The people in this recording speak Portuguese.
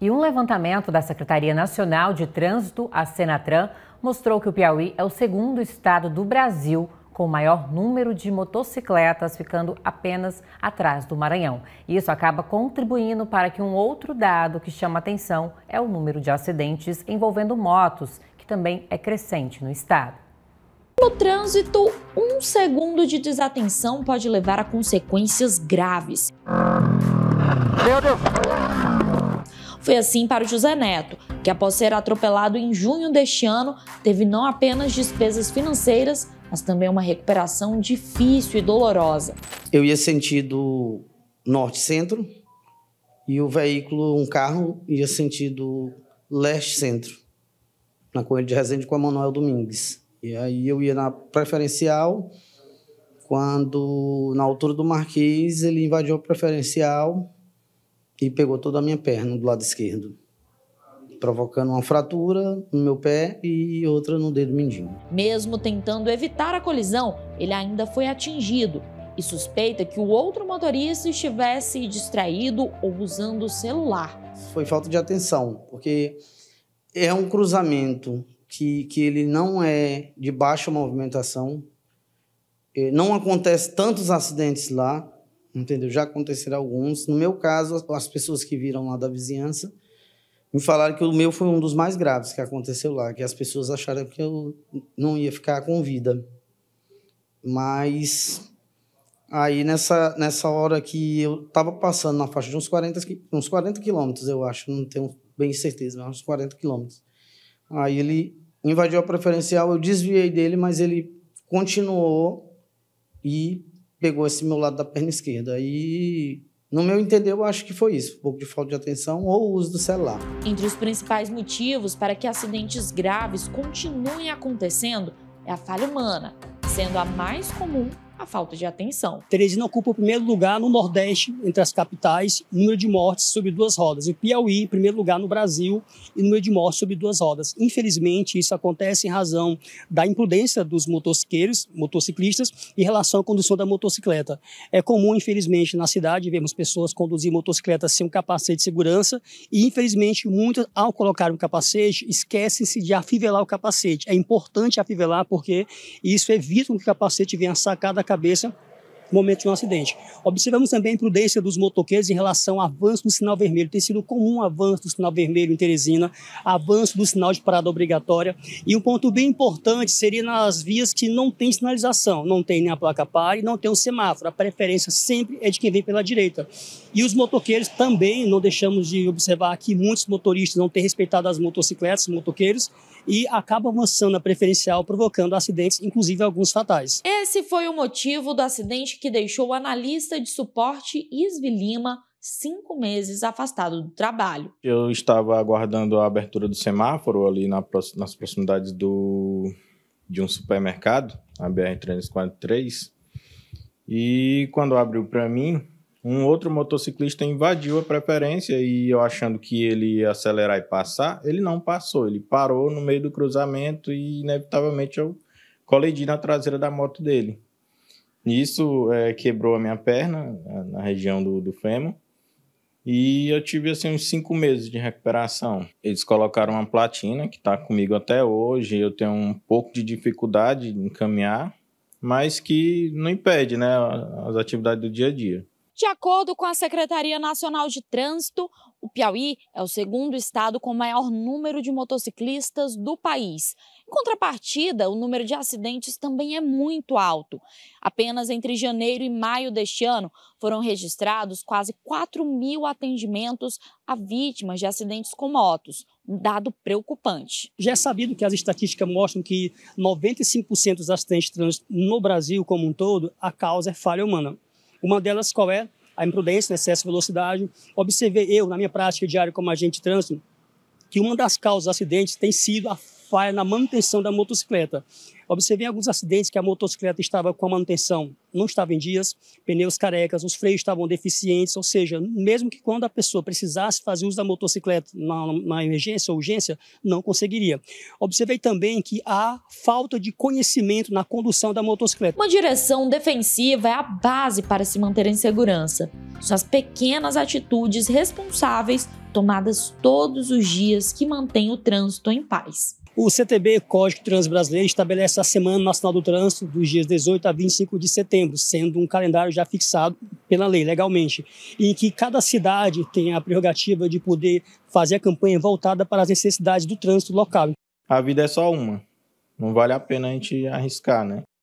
E um levantamento da Secretaria Nacional de Trânsito, a Senatran, mostrou que o Piauí é o segundo estado do Brasil com o maior número de motocicletas, ficando apenas atrás do Maranhão. Isso acaba contribuindo para que um outro dado que chama atenção é o número de acidentes envolvendo motos, que também é crescente no estado. No trânsito, um segundo de desatenção pode levar a consequências graves. Meu Deus! Foi assim para o José Neto, que após ser atropelado em junho deste ano, teve não apenas despesas financeiras, mas também uma recuperação difícil e dolorosa. Eu ia sentido norte-centro e o veículo, um carro, ia sentido leste-centro, na corrida de Resende com a Manuel Domingues. E aí eu ia na preferencial, quando, na altura do Marquês, ele invadiu a preferencial e pegou toda a minha perna do lado esquerdo, provocando uma fratura no meu pé e outra no dedo mindinho. Mesmo tentando evitar a colisão, ele ainda foi atingido e suspeita que o outro motorista estivesse distraído ou usando o celular. Foi falta de atenção, porque é um cruzamento que, que ele não é de baixa movimentação, eh, não acontece tantos acidentes lá, entendeu? Já aconteceram alguns. No meu caso, as pessoas que viram lá da vizinhança me falaram que o meu foi um dos mais graves que aconteceu lá, que as pessoas acharam que eu não ia ficar com vida. Mas aí nessa, nessa hora que eu estava passando na faixa de uns 40, uns 40 quilômetros, eu acho, não tenho bem certeza, mas uns 40 quilômetros. Aí ele invadiu a preferencial, eu desviei dele, mas ele continuou e pegou esse meu lado da perna esquerda. E, no meu entender, eu acho que foi isso: um pouco de falta de atenção ou uso do celular. Entre os principais motivos para que acidentes graves continuem acontecendo é a falha humana, sendo a mais comum a falta de atenção. Teresina ocupa o primeiro lugar no Nordeste, entre as capitais, número de mortes sobre duas rodas. E o Piauí, em primeiro lugar no Brasil, e número de mortes sobre duas rodas. Infelizmente, isso acontece em razão da imprudência dos motocicleiros, motociclistas, em relação à condução da motocicleta. É comum, infelizmente, na cidade, vermos pessoas conduzir motocicletas sem um capacete de segurança e, infelizmente, muitas, ao colocar um capacete, esquecem-se de afivelar o capacete. É importante afivelar porque isso evita que o capacete venha sacar da cabeça no momento de um acidente. Observamos também a imprudência dos motoqueiros em relação ao avanço do sinal vermelho. Tem sido comum o avanço do sinal vermelho em Teresina, avanço do sinal de parada obrigatória. E um ponto bem importante seria nas vias que não tem sinalização, não tem nem a placa pare, não tem o semáforo. A preferência sempre é de quem vem pela direita. E os motoqueiros também, não deixamos de observar que muitos motoristas não têm respeitado as motocicletas, os motoqueiros, e acabam avançando a preferencial, provocando acidentes, inclusive alguns fatais. É esse foi o motivo do acidente que deixou o analista de suporte Isvi Lima cinco meses afastado do trabalho. Eu estava aguardando a abertura do semáforo ali na, nas proximidades do, de um supermercado, a BR-343, e quando abriu para mim, um outro motociclista invadiu a preferência e eu achando que ele ia acelerar e passar, ele não passou, ele parou no meio do cruzamento e inevitavelmente eu colidi na traseira da moto dele. Isso é, quebrou a minha perna, na região do, do fêmur. E eu tive assim uns cinco meses de recuperação. Eles colocaram uma platina que está comigo até hoje. Eu tenho um pouco de dificuldade em caminhar, mas que não impede, né, as atividades do dia a dia. De acordo com a Secretaria Nacional de Trânsito, o Piauí é o segundo estado com maior número de motociclistas do país. Em contrapartida, o número de acidentes também é muito alto. Apenas entre janeiro e maio deste ano foram registrados quase 4 mil atendimentos a vítimas de acidentes com motos, um dado preocupante. Já é sabido que as estatísticas mostram que 95% dos acidentes de trânsito no Brasil como um todo, a causa é falha humana. Uma delas qual é? a imprudência, né, excesso de velocidade. Observei eu, na minha prática diária como agente de trânsito, que uma das causas dos acidentes tem sido a falha na manutenção da motocicleta. Observei alguns acidentes que a motocicleta estava com a manutenção, não estava em dias, pneus carecas, os freios estavam deficientes, ou seja, mesmo que quando a pessoa precisasse fazer uso da motocicleta na, na emergência ou urgência, não conseguiria. Observei também que há falta de conhecimento na condução da motocicleta. Uma direção defensiva é a base para se manter em segurança. São as pequenas atitudes responsáveis tomadas todos os dias que mantêm o trânsito em paz. O CTB, Código Trânsito Brasileiro, estabelece essa Semana Nacional do Trânsito, dos dias 18 a 25 de setembro, sendo um calendário já fixado pela lei, legalmente, em que cada cidade tem a prerrogativa de poder fazer a campanha voltada para as necessidades do trânsito local. A vida é só uma, não vale a pena a gente arriscar, né?